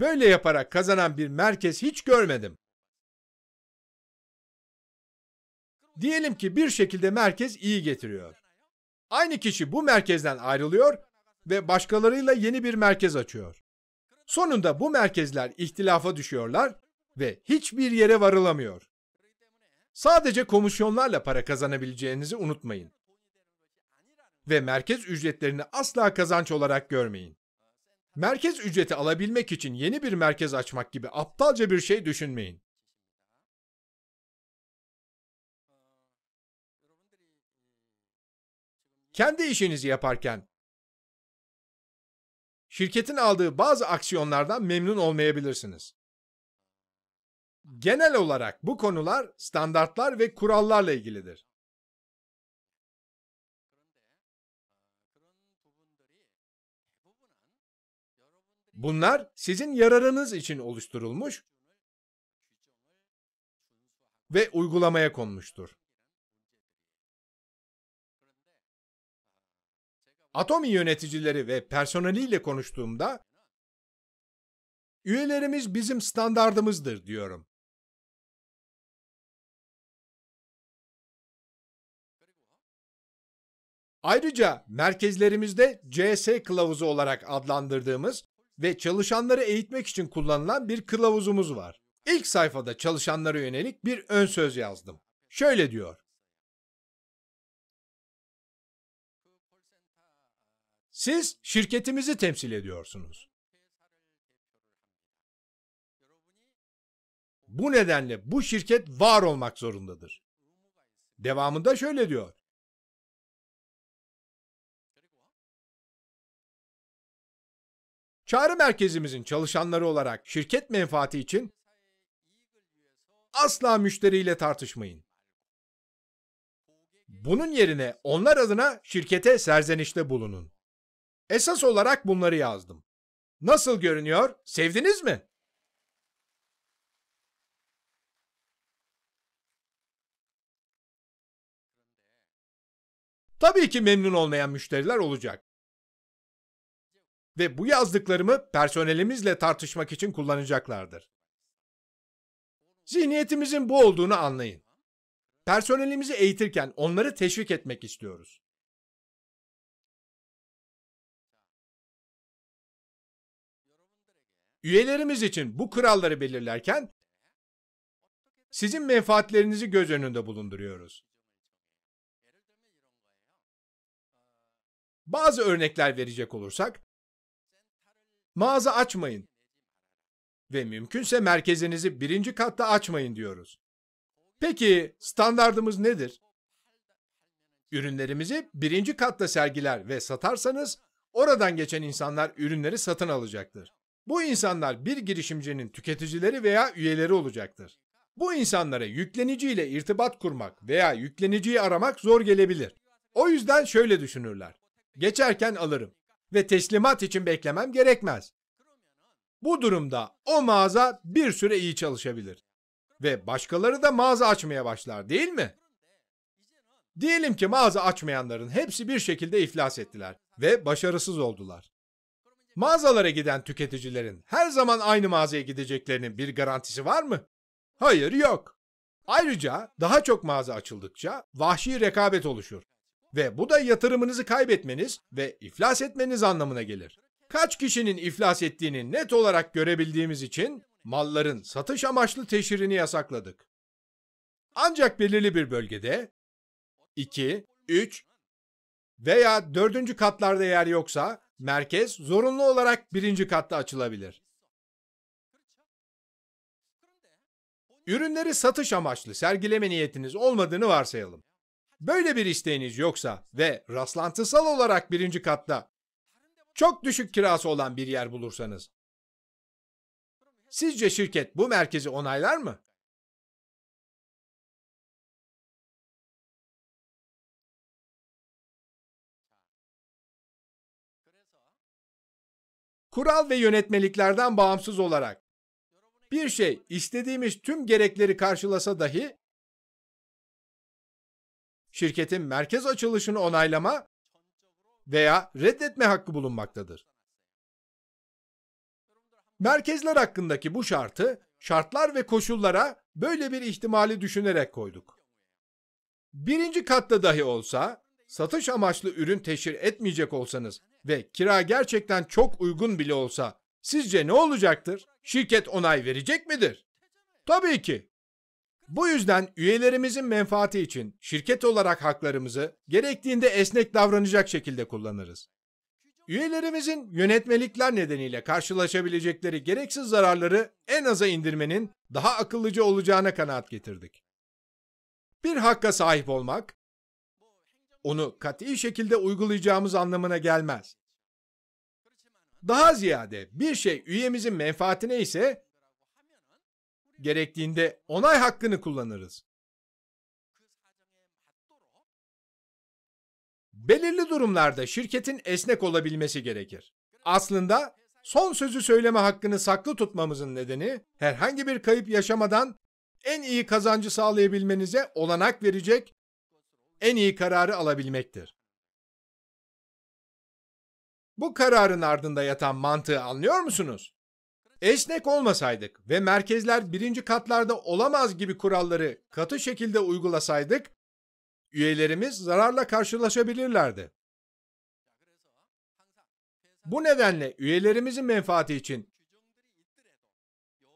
Böyle yaparak kazanan bir merkez hiç görmedim. Diyelim ki bir şekilde merkez iyi getiriyor. Aynı kişi bu merkezden ayrılıyor ve başkalarıyla yeni bir merkez açıyor. Sonunda bu merkezler ihtilafa düşüyorlar ve hiçbir yere varılamıyor. Sadece komisyonlarla para kazanabileceğinizi unutmayın. Ve merkez ücretlerini asla kazanç olarak görmeyin. Merkez ücreti alabilmek için yeni bir merkez açmak gibi aptalca bir şey düşünmeyin. kendi işinizi yaparken. Şirketin aldığı bazı aksiyonlardan memnun olmayabilirsiniz. Genel olarak bu konular standartlar ve kurallarla ilgilidir. Bunlar sizin yararınız için oluşturulmuş ve uygulamaya konmuştur. Atomi yöneticileri ve personeliyle konuştuğumda üyelerimiz bizim standardımızdır diyorum. Ayrıca merkezlerimizde CS kılavuzu olarak adlandırdığımız ve çalışanları eğitmek için kullanılan bir kılavuzumuz var. İlk sayfada çalışanlara yönelik bir ön söz yazdım. Şöyle diyor. Siz şirketimizi temsil ediyorsunuz. Bu nedenle bu şirket var olmak zorundadır. Devamında şöyle diyor. Çağrı merkezimizin çalışanları olarak şirket menfaati için asla müşteriyle tartışmayın. Bunun yerine onlar adına şirkete serzenişte bulunun. Esas olarak bunları yazdım. Nasıl görünüyor? Sevdiniz mi? Tabii ki memnun olmayan müşteriler olacak. Ve bu yazdıklarımı personelimizle tartışmak için kullanacaklardır. Zihniyetimizin bu olduğunu anlayın. Personelimizi eğitirken onları teşvik etmek istiyoruz. Üyelerimiz için bu kuralları belirlerken sizin menfaatlerinizi göz önünde bulunduruyoruz. Bazı örnekler verecek olursak, mağaza açmayın ve mümkünse merkezinizi birinci katta açmayın diyoruz. Peki standardımız nedir? Ürünlerimizi birinci katta sergiler ve satarsanız oradan geçen insanlar ürünleri satın alacaktır. Bu insanlar bir girişimcinin tüketicileri veya üyeleri olacaktır. Bu insanlara yükleniciyle irtibat kurmak veya yükleniciyi aramak zor gelebilir. O yüzden şöyle düşünürler. Geçerken alırım ve teslimat için beklemem gerekmez. Bu durumda o mağaza bir süre iyi çalışabilir ve başkaları da mağaza açmaya başlar değil mi? Diyelim ki mağaza açmayanların hepsi bir şekilde iflas ettiler ve başarısız oldular. Mağazalara giden tüketicilerin her zaman aynı mağazaya gideceklerinin bir garantisi var mı? Hayır yok. Ayrıca daha çok mağaza açıldıkça vahşi rekabet oluşur ve bu da yatırımınızı kaybetmeniz ve iflas etmeniz anlamına gelir. Kaç kişinin iflas ettiğini net olarak görebildiğimiz için malların satış amaçlı teşhirini yasakladık. Ancak belirli bir bölgede 2, 3 veya 4. katlarda yer yoksa Merkez zorunlu olarak birinci katta açılabilir. Ürünleri satış amaçlı sergileme niyetiniz olmadığını varsayalım. Böyle bir isteğiniz yoksa ve rastlantısal olarak birinci katta çok düşük kirası olan bir yer bulursanız, sizce şirket bu merkezi onaylar mı? kural ve yönetmeliklerden bağımsız olarak bir şey istediğimiz tüm gerekleri karşılasa dahi şirketin merkez açılışını onaylama veya reddetme hakkı bulunmaktadır. Merkezler hakkındaki bu şartı şartlar ve koşullara böyle bir ihtimali düşünerek koyduk. Birinci katta dahi olsa satış amaçlı ürün teşhir etmeyecek olsanız ve kira gerçekten çok uygun bile olsa sizce ne olacaktır? Şirket onay verecek midir? Tabii ki. Bu yüzden üyelerimizin menfaati için şirket olarak haklarımızı gerektiğinde esnek davranacak şekilde kullanırız. Üyelerimizin yönetmelikler nedeniyle karşılaşabilecekleri gereksiz zararları en aza indirmenin daha akıllıca olacağına kanaat getirdik. Bir hakka sahip olmak, onu kat'i şekilde uygulayacağımız anlamına gelmez. Daha ziyade bir şey üyemizin menfaatine ise gerektiğinde onay hakkını kullanırız. Belirli durumlarda şirketin esnek olabilmesi gerekir. Aslında son sözü söyleme hakkını saklı tutmamızın nedeni herhangi bir kayıp yaşamadan en iyi kazancı sağlayabilmenize olanak verecek en iyi kararı alabilmektir. Bu kararın ardında yatan mantığı anlıyor musunuz? Esnek olmasaydık ve merkezler birinci katlarda olamaz gibi kuralları katı şekilde uygulasaydık, üyelerimiz zararla karşılaşabilirlerdi. Bu nedenle üyelerimizin menfaati için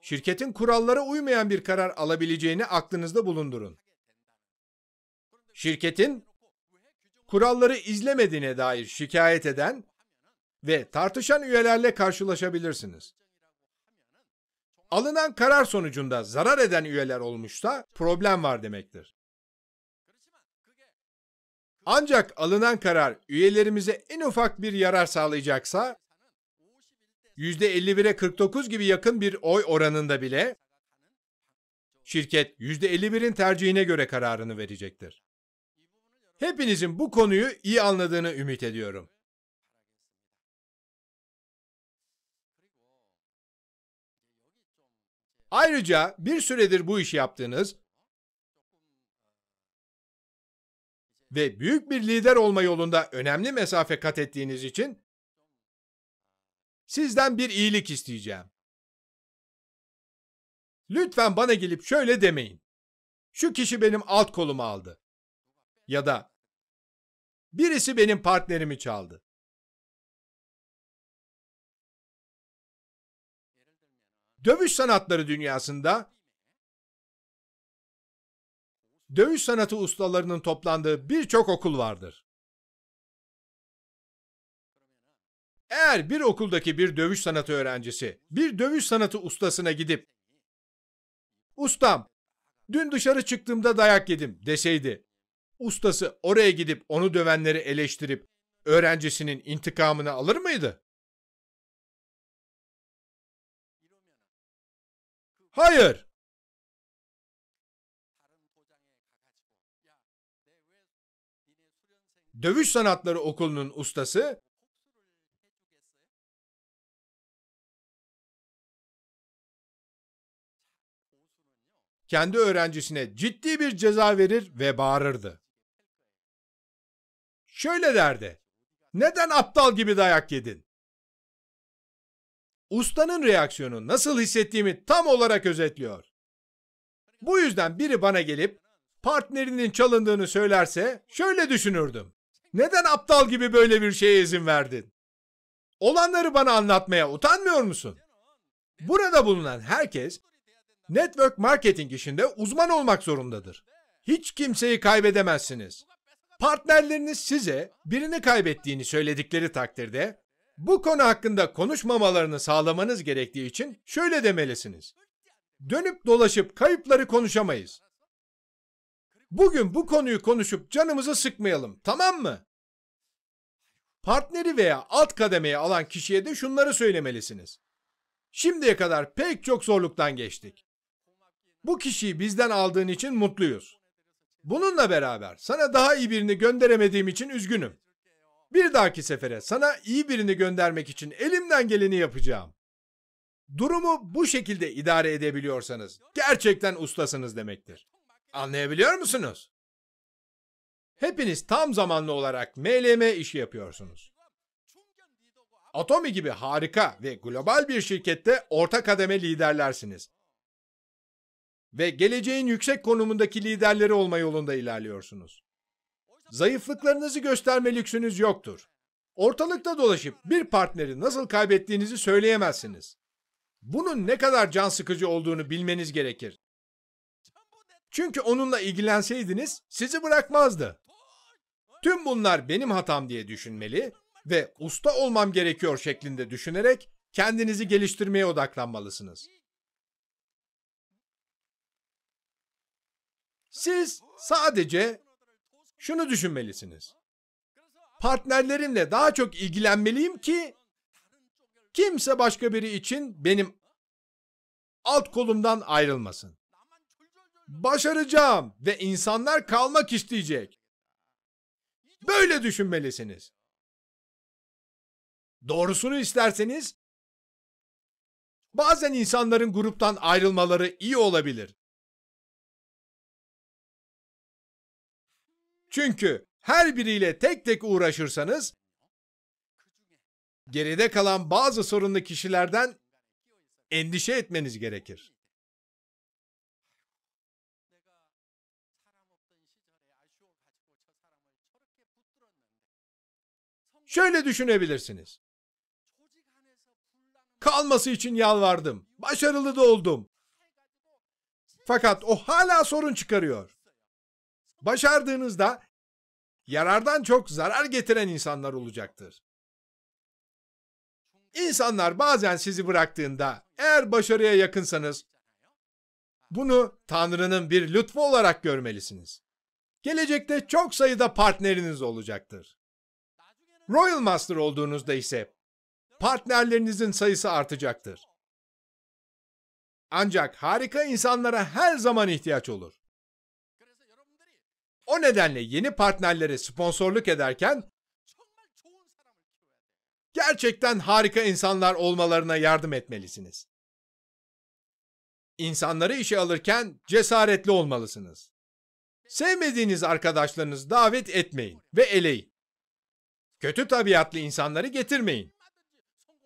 şirketin kurallara uymayan bir karar alabileceğini aklınızda bulundurun şirketin kuralları izlemediğine dair şikayet eden ve tartışan üyelerle karşılaşabilirsiniz. Alınan karar sonucunda zarar eden üyeler olmuşsa problem var demektir. Ancak alınan karar üyelerimize en ufak bir yarar sağlayacaksa %51'e 49 gibi yakın bir oy oranında bile şirket %51'in tercihine göre kararını verecektir. Hepinizin bu konuyu iyi anladığını ümit ediyorum. Ayrıca bir süredir bu işi yaptığınız ve büyük bir lider olma yolunda önemli mesafe kat ettiğiniz için sizden bir iyilik isteyeceğim. Lütfen bana gelip şöyle demeyin. Şu kişi benim alt kolumu aldı ya da birisi benim partnerimi çaldı. Dövüş sanatları dünyasında dövüş sanatı ustalarının toplandığı birçok okul vardır. Eğer bir okuldaki bir dövüş sanatı öğrencisi bir dövüş sanatı ustasına gidip "Ustam, dün dışarı çıktığımda dayak yedim." deseydi ustası oraya gidip onu dövenleri eleştirip öğrencisinin intikamını alır mıydı? Hayır. Dövüş Sanatları Okulu'nun ustası kendi öğrencisine ciddi bir ceza verir ve bağırırdı. Şöyle derdi. Neden aptal gibi dayak yedin? Ustanın reaksiyonu nasıl hissettiğimi tam olarak özetliyor. Bu yüzden biri bana gelip partnerinin çalındığını söylerse şöyle düşünürdüm. Neden aptal gibi böyle bir şeye izin verdin? Olanları bana anlatmaya utanmıyor musun? Burada bulunan herkes network marketing işinde uzman olmak zorundadır. Hiç kimseyi kaybedemezsiniz. Partnerleriniz size birini kaybettiğini söyledikleri takdirde bu konu hakkında konuşmamalarını sağlamanız gerektiği için şöyle demelisiniz. Dönüp dolaşıp kayıpları konuşamayız. Bugün bu konuyu konuşup canımızı sıkmayalım, tamam mı? Partneri veya alt kademeye alan kişiye de şunları söylemelisiniz. Şimdiye kadar pek çok zorluktan geçtik. Bu kişiyi bizden aldığın için mutluyuz. Bununla beraber sana daha iyi birini gönderemediğim için üzgünüm. Bir dahaki sefere sana iyi birini göndermek için elimden geleni yapacağım. Durumu bu şekilde idare edebiliyorsanız gerçekten ustasınız demektir. Anlayabiliyor musunuz? Hepiniz tam zamanlı olarak MLM işi yapıyorsunuz. Atomi gibi harika ve global bir şirkette orta kademe liderlersiniz ve geleceğin yüksek konumundaki liderleri olma yolunda ilerliyorsunuz. Zayıflıklarınızı gösterme lüksünüz yoktur. Ortalıkta dolaşıp bir partneri nasıl kaybettiğinizi söyleyemezsiniz. Bunun ne kadar can sıkıcı olduğunu bilmeniz gerekir. Çünkü onunla ilgilenseydiniz sizi bırakmazdı. Tüm bunlar benim hatam diye düşünmeli ve usta olmam gerekiyor şeklinde düşünerek kendinizi geliştirmeye odaklanmalısınız. Siz sadece şunu düşünmelisiniz. Partnerlerimle daha çok ilgilenmeliyim ki kimse başka biri için benim alt kolumdan ayrılmasın. Başaracağım ve insanlar kalmak isteyecek. Böyle düşünmelisiniz. Doğrusunu isterseniz bazen insanların gruptan ayrılmaları iyi olabilir. Çünkü her biriyle tek tek uğraşırsanız geride kalan bazı sorunlu kişilerden endişe etmeniz gerekir. Şöyle düşünebilirsiniz. Kalması için yalvardım. Başarılı da oldum. Fakat o hala sorun çıkarıyor başardığınızda yarardan çok zarar getiren insanlar olacaktır. İnsanlar bazen sizi bıraktığında eğer başarıya yakınsanız bunu Tanrı'nın bir lütfu olarak görmelisiniz. Gelecekte çok sayıda partneriniz olacaktır. Royal Master olduğunuzda ise partnerlerinizin sayısı artacaktır. Ancak harika insanlara her zaman ihtiyaç olur. O nedenle yeni partnerlere sponsorluk ederken gerçekten harika insanlar olmalarına yardım etmelisiniz. İnsanları işe alırken cesaretli olmalısınız. Sevmediğiniz arkadaşlarınızı davet etmeyin ve eleyin. Kötü tabiatlı insanları getirmeyin.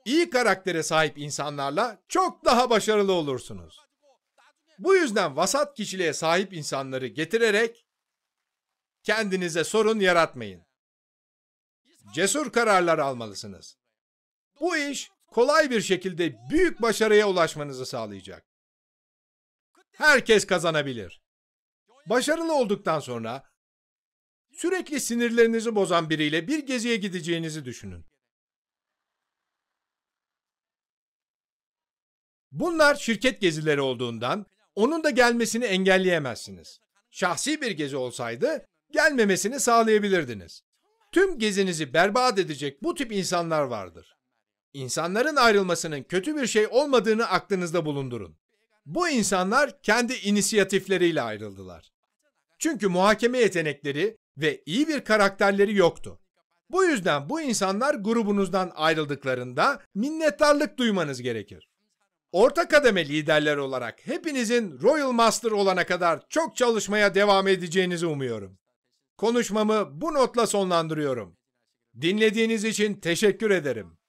İyi karaktere sahip insanlarla çok daha başarılı olursunuz. Bu yüzden vasat kişiliğe sahip insanları getirerek Kendinize sorun yaratmayın. Cesur kararlar almalısınız. Bu iş kolay bir şekilde büyük başarıya ulaşmanızı sağlayacak. Herkes kazanabilir. Başarılı olduktan sonra sürekli sinirlerinizi bozan biriyle bir geziye gideceğinizi düşünün. Bunlar şirket gezileri olduğundan onun da gelmesini engelleyemezsiniz. Şahsi bir gezi olsaydı gelmemesini sağlayabilirdiniz. Tüm gezinizi berbat edecek bu tip insanlar vardır. İnsanların ayrılmasının kötü bir şey olmadığını aklınızda bulundurun. Bu insanlar kendi inisiyatifleriyle ayrıldılar. Çünkü muhakeme yetenekleri ve iyi bir karakterleri yoktu. Bu yüzden bu insanlar grubunuzdan ayrıldıklarında minnettarlık duymanız gerekir. Orta kademe liderler olarak hepinizin Royal Master olana kadar çok çalışmaya devam edeceğinizi umuyorum. Konuşmamı bu notla sonlandırıyorum. Dinlediğiniz için teşekkür ederim.